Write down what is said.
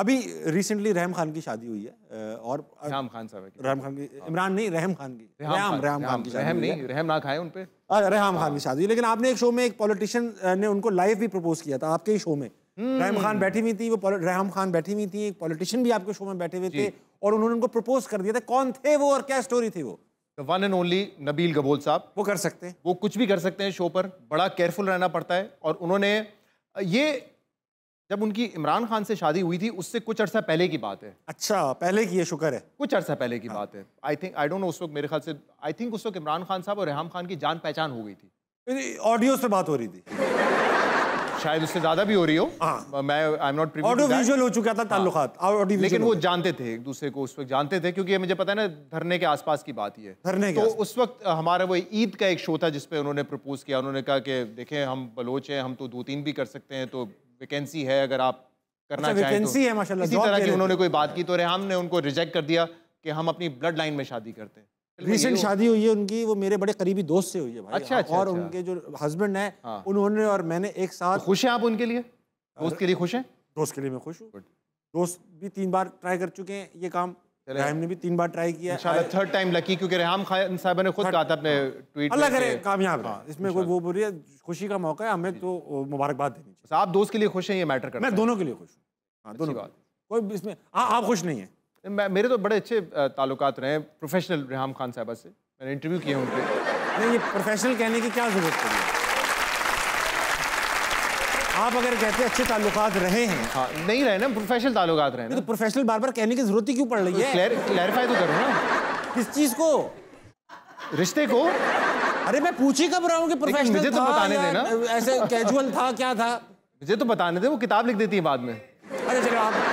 अभी रिसेंटली रहम खान की शादी हुई है और रहम खान साहब की रहम खान की हाँ। इमरान नहीं रहम खान की रहम रहम खान की रहम नहीं रहम ना खाए उन पे रहम खान की शादी लेकिन आपने एक शो में एक पॉलिटिशियन ने उनको लाइव भी प्रपोज किया था आपके ही शो में हम्म। रहम खान बैठी हुई थी वो रहम खान बैठी हुई थी एक पॉलिटिशियन भी आपके शो में बैठे हुए थे और उन्होंने उनको प्रपोज कर दिया था कौन थे वो और क्या स्टोरी थी वो one and only Nabeel Gabol साहब वो कर सकते हैं वो कुछ भी कर सकते हैं शो पर बड़ा केयरफुल रहना पड़ता है और उन्होंने ये जब उनकी इमरान खान से शादी हुई थी उससे कुछ अर्सा पहले की बात है अच्छा पहले की है शुक्र है कुछ अर्सा पहले की हाँ। बात है I think I don't know उस वक्त मेरे ख्याल से आई थिंक उस वक्त इमरान खान साहब और रेहम खान की जान पहचान हो गई थी ऑडियो से बात हो रही थी शायद उससे ज्यादा भी हो रही हो हाँ। मैं I am not audio visual हो चुका था ताल्लुकात हाँ। लेकिन वो जानते थे एक दूसरे को उस वक्त जानते थे क्योंकि मुझे पता है ना धरने के आसपास की बात है धरने तो उस वक्त हमारा वो ईद का एक शो था जिसपे उन्होंने प्रपोज किया उन्होंने कहा कि देखें हम बलोच हैं हम तो दो तीन भी कर सकते हैं तो वैकेंसी है अगर आप करना अच्छा, चाहें तो है माशाल्लाह इसी तरह की उन्होंने कोई बात की तो रेहम ने उनको रिजेक्ट कर दिया कि हम अपनी ब्लड लाइन में शादी करते हैं रिसेंट शादी हुई है उनकी वो मेरे बड़े करीबी दोस्त से हुई है भाई अच्छा, अच्छा, और अच्छा। उनके जो हस्बैंड है हाँ। उन्होंने और मैंने एक साथ तो खुश हैं आप उनके लिए दोस्त के लिए खुश हैं दोस्त के लिए मैं खुश हूँ दोस्त भी तीन बार ट्राई कर चुके हैं ये काम ने भी तीन बार ट्राई किया थर्ड टाइम लकी क्योंकि रेहम खान साहब ने खुद कहा था अपने ट्वीट अल्लाह करे कामयाब रहा इसमें कोई वो बोलिए खुशी का मौका है हमें तो मुबारकबाद देनी चाहिए आप दोस्त के लिए खुश हैं ये मैटर कर मैं दोनों के लिए खुश हूँ हाँ दोनों कोई इसमें हाँ, आप खुश नहीं है मेरे तो बड़े अच्छे ताल्लुक रहे हैं प्रोफेशनल रेहम खान साहबा से मैंने इंटरव्यू किए उनके नहीं ये प्रोफेशनल कहने की क्या ज़रूरत पड़ी आप अगर कहते अच्छे ताल्लुक रहे हैं हाँ नहीं रहे ना प्रोफेशनल ताल्लुक रहे तो प्रोफेशनल बार बार कहने की ज़रूरत ही क्यों पड़ रही है क्लैरिफाई तो करो ना किस चीज़ को रिश्ते को अरे मैं पूछ ही कब रहा हूँ प्रोफेशनल मुझे तो बताने देना ऐसे कैजुअल था क्या था मुझे तो बताने दे वो किताब लिख देती है बाद में अरे चलो आप